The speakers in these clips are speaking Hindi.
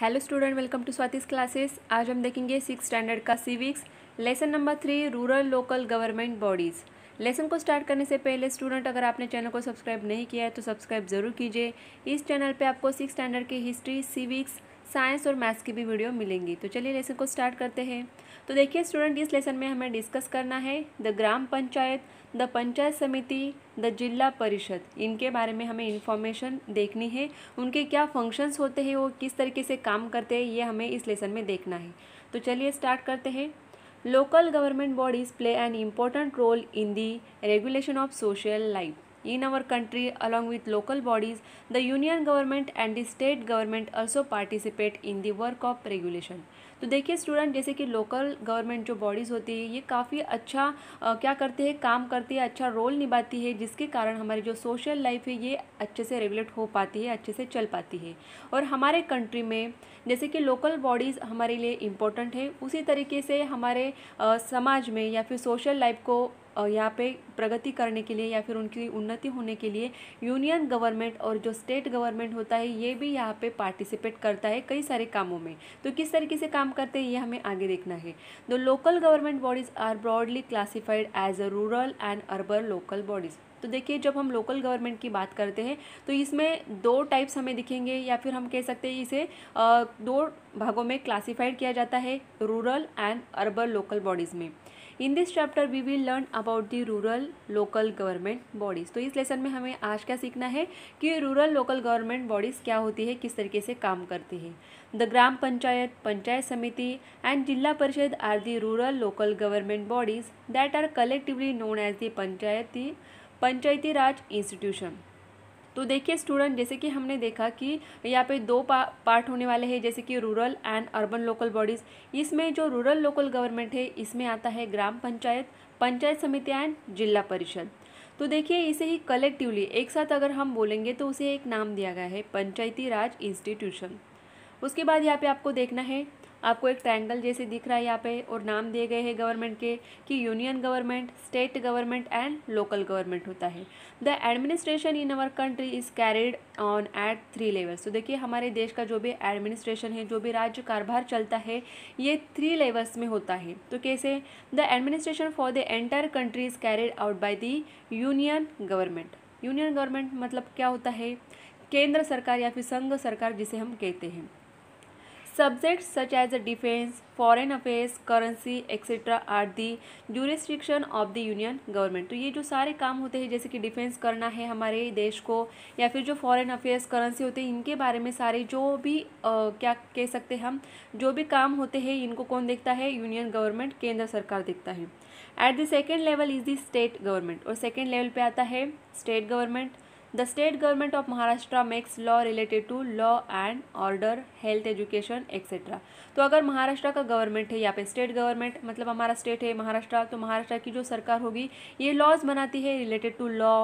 Hello student welcome to Swati's classes आज हम देखेंगे सिक्स स्टैंडर्ड का civics lesson number three rural local government bodies lesson को स्टार्ट करने से पहले स्टूडेंट अगर आपने चैनल को सब्सक्राइब नहीं किया है तो सब्सक्राइब ज़रूर कीजिए इस चैनल पे आपको सिक्स स्टैंडर्ड की हिस्ट्री सिविक्स साइंस और मैथ्स की भी वीडियो मिलेंगी तो चलिए लेसन को स्टार्ट करते हैं तो देखिए स्टूडेंट इस लेसन में हमें डिस्कस करना है the gram panchayat the panchayat samiti the जिला परिषद इनके बारे में हमें इन्फॉर्मेशन देखनी है उनके क्या फंक्शंस होते हैं वो किस तरीके से काम करते हैं ये हमें इस लेसन में देखना है तो चलिए स्टार्ट करते हैं local government bodies play an important role in the regulation of social life in our country along with local bodies the union government and the state government also participate in the work of regulation तो देखिए स्टूडेंट जैसे कि लोकल गवर्नमेंट जो बॉडीज़ होती है ये काफ़ी अच्छा आ, क्या करते हैं काम करती है अच्छा रोल निभाती है जिसके कारण हमारी जो सोशल लाइफ है ये अच्छे से रेगुलेट हो पाती है अच्छे से चल पाती है और हमारे कंट्री में जैसे कि लोकल बॉडीज़ हमारे लिए इम्पोर्टेंट है उसी तरीके से हमारे आ, समाज में या फिर सोशल लाइफ को यहाँ पे प्रगति करने के लिए या फिर उनकी उन्नति होने के लिए यूनियन गवर्नमेंट और जो स्टेट गवर्नमेंट होता है ये भी यहाँ पे पार्टिसिपेट करता है कई सारे कामों में तो किस तरीके से काम करते हैं ये हमें आगे देखना है the local government bodies are broadly classified as a rural and urban local bodies तो देखिए जब हम लोकल गवर्नमेंट की बात करते हैं तो इसमें दो टाइप्स हमें दिखेंगे या फिर हम कह सकते हैं इसे दो भागों में क्लासिफाइड किया जाता है rural and urban local bodies में in this chapter we will learn about the rural local government bodies तो इस लेसन में हमें आज क्या सीखना है कि रूरल लोकल गवर्नमेंट बॉडीज़ क्या होती है किस तरीके से काम करती है द ग्राम पंचायत पंचायत समिति and zila parishad are the rural local government bodies that are collectively known as the panchayati panchayati raj institution तो देखिए स्टूडेंट जैसे कि हमने देखा कि यहाँ पे दो पा, पार्ट होने वाले हैं जैसे कि rural and urban local bodies इसमें जो रूरल लोकल गवर्नमेंट है इसमें आता है ग्राम पंचायत पंचायत समिति एंड जिला परिषद तो देखिए इसे ही कलेक्टिवली एक साथ अगर हम बोलेंगे तो उसे एक नाम दिया गया है पंचायती राज इंस्टीट्यूशन उसके बाद यहाँ पे आपको देखना है आपको एक ट्रायंगल जैसे दिख रहा है यहाँ पे और नाम दिए गए हैं गवर्नमेंट के कि union government state government and local government होता है the administration in our country is carried on at three levels तो देखिए हमारे देश का जो भी एडमिनिस्ट्रेशन है जो भी राज्य कारोबार चलता है ये थ्री लेवल्स में होता है तो कैसे the administration for the entire country is carried out by the union government union government मतलब क्या होता है केंद्र सरकार या फिर संघ सरकार जिसे हम कहते हैं Subjects such as defense, foreign affairs, currency, etc. are the jurisdiction of the union government. तो ये जो सारे काम होते हैं जैसे कि डिफेंस करना है हमारे देश को या फिर जो foreign affairs, currency होते हैं इनके बारे में सारे जो भी आ, क्या कह सकते हैं हम जो भी काम होते हैं इनको कौन देखता है यूनियन गवर्नमेंट केंद्र सरकार देखता है at the second level is the state government और सेकेंड लेवल पे आता है state government the state government of Maharashtra makes law related to law and order health education etcetera तो अगर महाराष्ट्र का गवर्नमेंट है यहाँ पे स्टेट गवर्नमेंट मतलब हमारा स्टेट है महाराष्ट्र तो महाराष्ट्र की जो सरकार होगी ये लॉज बनाती है related to law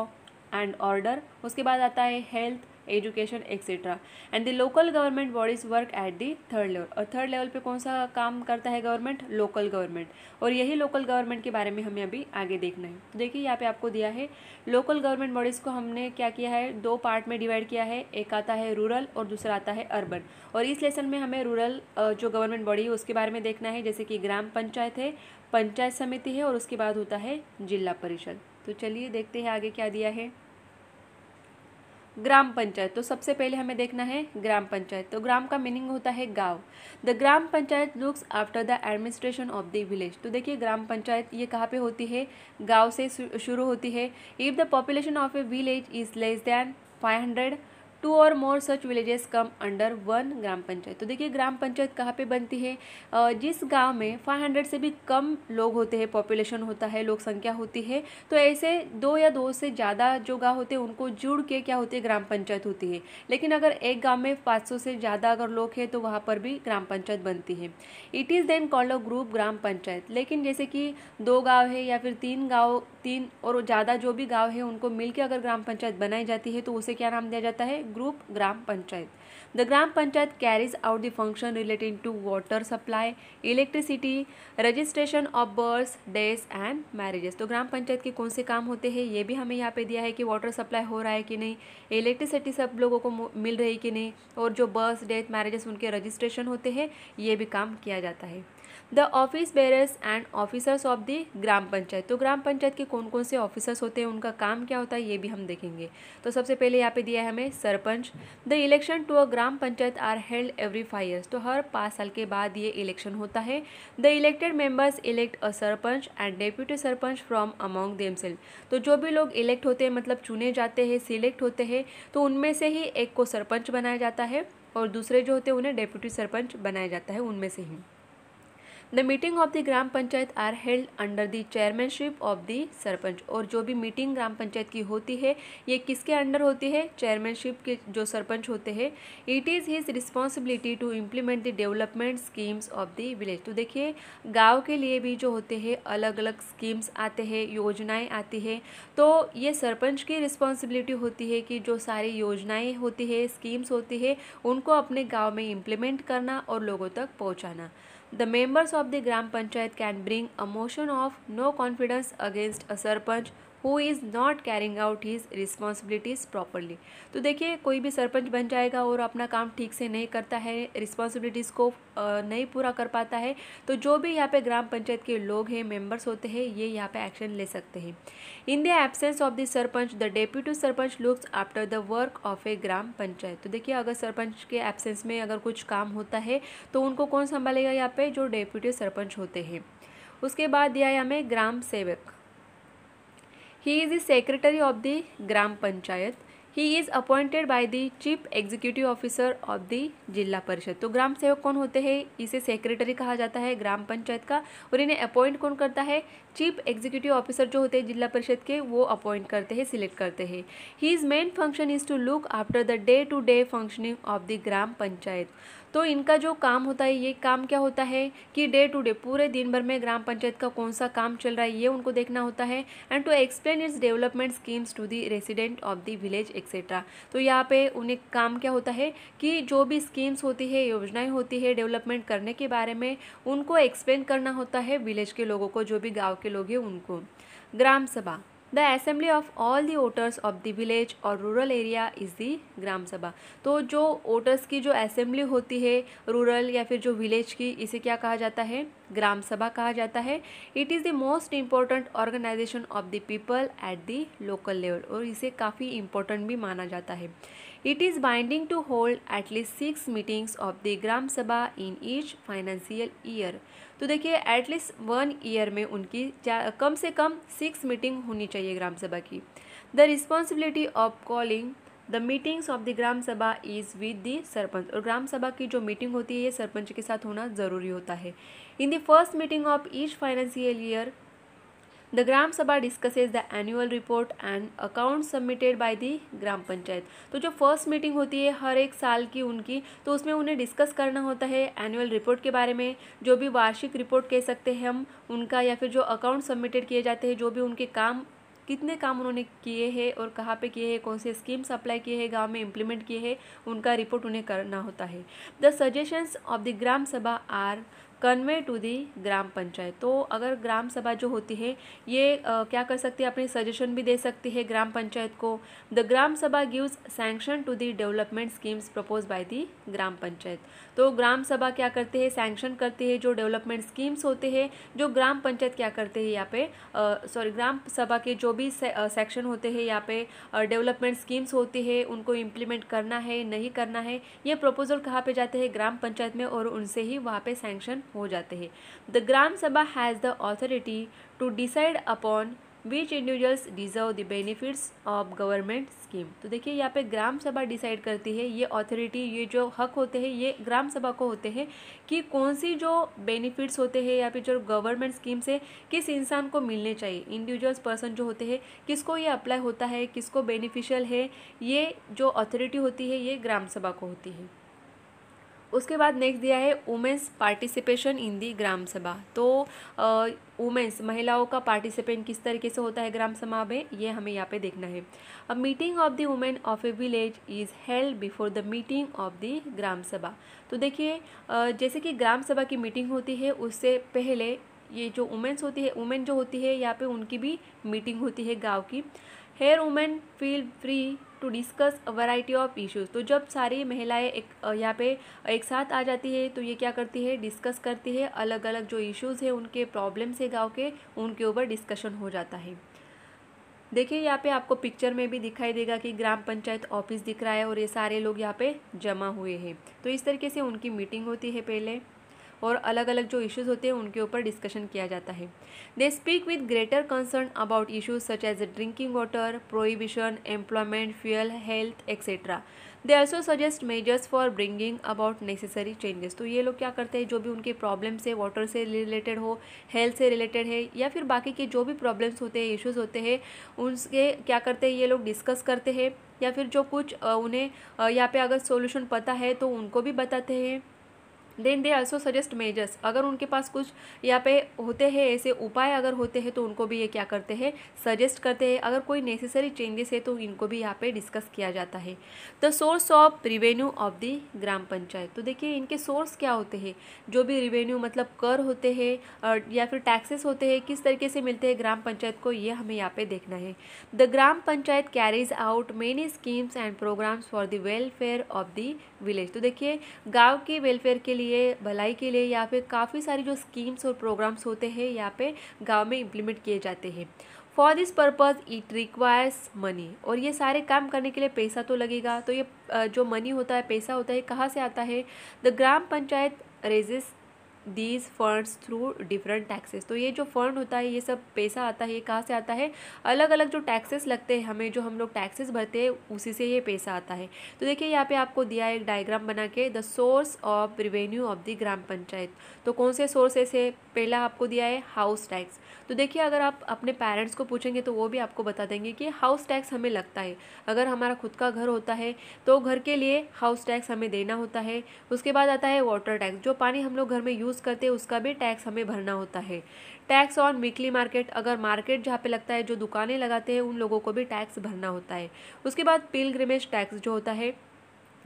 and order उसके बाद आता है health education etcetera and the local government bodies work at the third level और थर्ड लेवल पे कौन सा काम करता है गवर्नमेंट लोकल गवर्नमेंट और यही लोकल गवर्नमेंट के बारे में हमें अभी आगे देखना है तो देखिए यहाँ पे आपको दिया है लोकल गवर्नमेंट बॉडीज़ को हमने क्या किया है दो पार्ट में डिवाइड किया है एक आता है रूरल और दूसरा आता है अर्बन और इस लेसन में हमें रूरल जो गवर्नमेंट बॉडी है उसके बारे में देखना है जैसे कि ग्राम पंचायत है पंचायत समिति है और उसके बाद होता है जिला परिषद तो चलिए देखते हैं आगे क्या दिया है ग्राम पंचायत तो सबसे पहले हमें देखना है ग्राम पंचायत तो ग्राम का मीनिंग होता है गांव the gram panchayat looks after the administration of the village तो देखिए ग्राम पंचायत ये कहाँ पे होती है गांव से शुरू होती है if the population of a village is less than five hundred two or more such villages come under one gram panchayat तो देखिए ग्राम पंचायत कहाँ पे बनती है जिस गांव में 500 से भी कम लोग होते हैं पॉपुलेशन होता है लोक संख्या होती है तो ऐसे दो या दो से ज़्यादा जो गाँव होते हैं उनको जुड़ के क्या होती है ग्राम पंचायत होती है लेकिन अगर एक गाँव में 500 से ज़्यादा अगर लोग हैं तो वहाँ पर भी ग्राम पंचायत बनती है it is then call a group gram panchayat लेकिन जैसे कि दो गाँव है या फिर तीन गाँव तीन और ज़्यादा जो भी गांव है उनको मिलकर अगर ग्राम पंचायत बनाई जाती है तो उसे क्या नाम दिया जाता है group gram panchayat the gram panchayat carries out the function related to water supply electricity registration of birth days and marriages तो ग्राम पंचायत के कौन से काम होते हैं ये भी हमें यहाँ पे दिया है कि वाटर सप्लाई हो रहा है कि नहीं इलेक्ट्रिसिटी सब लोगों को मिल रही कि नहीं और जो बर्थ डेथ मैरिजेस उनके रजिस्ट्रेशन होते हैं ये भी काम किया जाता है the office bearers and officers of the gram panchayat तो ग्राम पंचायत के कौन कौन से ऑफिसर्स होते हैं उनका काम क्या होता है ये भी हम देखेंगे तो सबसे पहले यहाँ पे दिया है हमें sarpanch the election to a gram panchayat are held every five years तो हर पाँच साल के बाद ये इलेक्शन होता है the elected members elect a sarpanch and deputy sarpanch from among them तो जो भी लोग इलेक्ट होते हैं मतलब चुने जाते हैं सिलेक्ट होते हैं तो उनमें से ही एक को सरपंच बनाया जाता है और दूसरे जो होते हैं उन्हें डेप्यूटी सरपंच बनाया जाता है उनमें से ही the meeting of the gram panchayat are held under the chairmanship of the sarpanch और जो भी मीटिंग ग्राम पंचायत की होती है ये किसके अंडर होती है चेयरमैनशिप के जो सरपंच होते हैं it is his responsibility to implement the development schemes of the village तो देखिए गाँव के लिए भी जो होते हैं अलग अलग स्कीम्स आते हैं योजनाएँ आती है तो ये सरपंच की रिस्पॉन्सिबिलिटी होती है कि जो सारी योजनाएँ होती है स्कीम्स होती है उनको अपने गाँव में इम्प्लीमेंट करना और लोगों तक पहुँचाना The members of the Gram Panchayat can bring a motion of no confidence against a Sarpanch who is not carrying out his responsibilities properly तो देखिए कोई भी सरपंच बन जाएगा और अपना काम ठीक से नहीं करता है रिस्पॉन्सिबिलिटीज़ को नहीं पूरा कर पाता है तो जो भी यहाँ पे ग्राम पंचायत के लोग हैं मेंबर्स होते हैं ये यहाँ पे एक्शन ले सकते हैं in the absence of the sarpanch the deputy sarpanch looks after the work of a gram panchayat तो देखिए अगर सरपंच के एबसेंस में अगर कुछ काम होता है तो उनको कौन संभालेगा यहाँ पे जो डेप्यूटी सरपंच होते हैं उसके बाद दिया है हमें gram sevak he is the secretary of the gram panchayat he is appointed by the chief executive officer of the zila parishad तो ग्राम सेवक कौन होते हैं इसे सेक्रेटरी कहा जाता है ग्राम पंचायत का और इन्हें अपॉइंट कौन करता है चीफ एग्जीक्यूटिव ऑफिसर जो होते हैं जिला परिषद के वो अपॉइंट करते हैं सिलेक्ट करते हैं he is main function is to look after the day to day functioning of the gram panchayat तो इनका जो काम होता है ये काम क्या होता है कि डे टू डे पूरे दिन भर में ग्राम पंचायत का कौन सा काम चल रहा है ये उनको देखना होता है and to explain its development schemes to the resident of the village etcetera तो यहाँ पे उन्हें काम क्या होता है कि जो भी स्कीम्स होती है योजनाएं होती है डेवलपमेंट करने के बारे में उनको एक्सप्लेन करना होता है विलेज के लोगों को जो भी गाँव के लोग हैं उनको gram sabha the assembly of all the voters of the village और rural area is the gram sabha तो जो वोटर्स की जो असेंबली होती है रूरल या फिर जो विलेज की इसे क्या कहा जाता है ग्राम सभा कहा जाता है it is the most important organisation of the people at the local level और इसे काफ़ी इम्पोर्टेंट भी माना जाता है it is binding to hold at least six meetings of the gram sabha in each financial year तो देखिए एटलीस्ट वन ईयर में उनकी कम से कम सिक्स मीटिंग होनी चाहिए ग्राम सभा की the responsibility of calling the meetings of the gram sabha is with the sarpanch और ग्राम सभा की जो मीटिंग होती है ये सरपंच के साथ होना ज़रूरी होता है in the first meeting of each financial year the gram sabha discusses the annual report and account submitted by the gram panchayat तो जो फर्स्ट मीटिंग होती है हर एक साल की उनकी तो उसमें उन्हें डिस्कस करना होता है एनुअल रिपोर्ट के बारे में जो भी वार्षिक रिपोर्ट कह सकते हैं हम उनका या फिर जो अकाउंट सबमिटेड किए जाते हैं जो भी उनके काम कितने काम उन्होंने किए हैं और कहाँ पे किए हैं कौन से स्कीम्स अप्लाई किए हैं गांव में इम्प्लीमेंट किए हैं उनका रिपोर्ट उन्हें करना होता है the suggestions of the gram sabha are convey to the gram panchayat तो अगर ग्राम सभा जो होती है ये आ, क्या कर सकती है अपनी सजेशन भी दे सकती है ग्राम पंचायत को the gram sabha gives sanction to the development schemes propose by the gram panchayat तो ग्राम सभा क्या करते हैं सैंक्शन करते हैं जो डेवलपमेंट स्कीम्स होते हैं जो ग्राम पंचायत क्या करते हैं यहाँ पे सॉरी ग्राम सभा के जो भी से, सेक्शन होते हैं यहाँ पे डेवलपमेंट स्कीम्स होती है उनको इम्प्लीमेंट करना है नहीं करना है ये प्रपोजल कहाँ पर जाते हैं ग्राम पंचायत में और उनसे ही वहाँ पर सैंक्शन हो जाते हैं the gram sabha has the authority to decide upon which individuals deserve the benefits of government scheme तो देखिए यहाँ पे ग्राम सभा डिसाइड करती है ये ऑथोरिटी ये जो हक होते हैं ये ग्राम सभा को होते हैं कि कौन सी जो बेनिफिट्स होते हैं या फिर जो गवर्नमेंट स्कीम्स है किस इंसान को मिलने चाहिए इंडिविजुअल्स पर्सन जो होते हैं किसको ये अप्लाई होता है किसको बेनिफिशियल है ये जो ऑथोरिटी होती है ये ग्राम सभा को होती है उसके बाद नेक्स्ट दिया है वुमेंस पार्टिसिपेशन इन दी ग्राम सभा तो वुमेंस महिलाओं का पार्टिसिपेंट किस तरीके से होता है ग्राम सभा में ये हमें यहाँ पे देखना है a meeting of the women of a village is held before the meeting of the gram sabha तो देखिए जैसे कि ग्राम सभा की मीटिंग होती है उससे पहले ये जो वुमेंस होती है वुमेन जो होती है यहाँ पे उनकी भी मीटिंग होती है गाँव की here women feel free to discuss variety variety of issues तो जब सारी महिलाएं एक यहाँ पे एक साथ आ जाती है तो ये क्या करती है डिस्कस करती है अलग अलग जो इश्यूज़ है उनके प्रॉब्लम्स है गाँव के उनके ऊपर डिस्कशन हो जाता है देखिए यहाँ पे आपको पिक्चर में भी दिखाई देगा कि ग्राम पंचायत ऑफिस दिख रहा है और ये सारे लोग यहाँ पे जमा हुए हैं तो इस तरीके से उनकी मीटिंग होती है पहले और अलग अलग जो इश्यूज़ होते हैं उनके ऊपर डिस्कशन किया जाता है they speak with greater concern about issues such as drinking water prohibition employment fuel health etcetera they also suggest measures for bringing about necessary changes तो ये लोग क्या करते हैं जो भी उनके प्रॉब्लम्स है वाटर से रिलेटेड हो हेल्थ से रिलेटेड है या फिर बाकी के जो भी प्रॉब्लम्स होते हैं इश्यूज़ होते हैं उनके क्या करते हैं ये लोग डिस्कस करते हैं या फिर जो कुछ उन्हें यहाँ पे अगर सोल्यूशन पता है तो उनको भी बताते हैं then they also suggest measures अगर उनके पास कुछ यहाँ पे होते हैं ऐसे उपाय अगर होते हैं तो उनको भी ये क्या करते हैं सजेस्ट करते हैं अगर कोई नेसेसरी चेंजेस है तो इनको भी यहाँ पे डिस्कस किया जाता है the source of revenue of the gram panchayat तो देखिए इनके सोर्स क्या होते हैं जो भी रिवेन्यू मतलब कर होते हैं या फिर टैक्सेस होते हैं किस तरीके से मिलते हैं ग्राम पंचायत को ये हमें यहाँ पे देखना है the gram panchayat carries out many schemes and programmes for the welfare of the village तो देखिए गाँव के वेलफेयर के लिए लिए भलाई के लिए यहाँ पे काफ़ी सारी जो स्कीम्स और प्रोग्राम्स होते हैं यहाँ पे गांव में इम्प्लीमेंट किए जाते हैं for this purpose it requires money और ये सारे काम करने के लिए पैसा तो लगेगा तो ये जो मनी होता है पैसा होता है कहाँ से आता है the gram panchayat raises these funds through different taxes तो ये जो फंड होता है ये सब पैसा आता है ये कहाँ से आता है अलग अलग जो टैक्सेस लगते हैं हमें जो हम लोग टैक्सेस भरते हैं उसी से ये पैसा आता है तो देखिए यहाँ पे आपको दिया एक डायग्राम बना के the source of revenue of the gram panchayat तो कौन से सोर्सेस है पहला आपको दिया है हाउस टैक्स तो देखिए अगर आप अपने पेरेंट्स को पूछेंगे तो वो भी आपको बता देंगे कि हाउस टैक्स हमें लगता है अगर हमारा खुद का घर होता है तो घर के लिए हाउस टैक्स हमें देना होता है उसके बाद आता है वाटर टैक्स जो पानी हम लोग घर में यूज़ करते हैं उसका भी टैक्स हमें भरना होता है टैक्स ऑन वीकली मार्केट अगर मार्केट जहाँ पे लगता है जो दुकानें लगाते हैं उन लोगों को भी टैक्स भरना होता है उसके बाद पिलग्रिमेज टैक्स जो होता है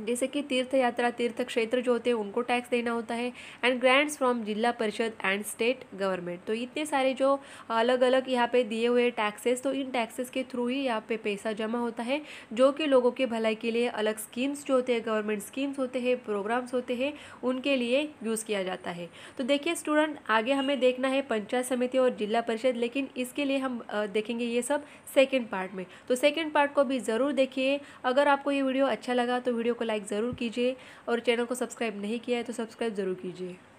जैसे कि तीर्थ यात्रा तीर्थ क्षेत्र जो होते हैं उनको टैक्स देना होता है एंड ग्रांट्स फ्रॉम जिला परिषद एंड स्टेट गवर्नमेंट तो इतने सारे जो अलग अलग यहाँ पे दिए हुए टैक्सेस तो इन टैक्सेस के थ्रू ही यहाँ पे पैसा जमा होता है जो कि लोगों के भलाई के लिए अलग स्कीम्स जो होते हैं गवर्नमेंट स्कीम्स होते हैं प्रोग्राम्स होते हैं उनके लिए यूज़ किया जाता है तो देखिए स्टूडेंट आगे हमें देखना है पंचायत समिति और जिला परिषद लेकिन इसके लिए हम देखेंगे ये सब सेकेंड पार्ट में तो सेकेंड पार्ट को भी ज़रूर देखिए अगर आपको ये वीडियो अच्छा लगा तो वीडियो को लाइक ज़रूर कीजिए और चैनल को सब्सक्राइब नहीं किया है तो सब्सक्राइब ज़रूर कीजिए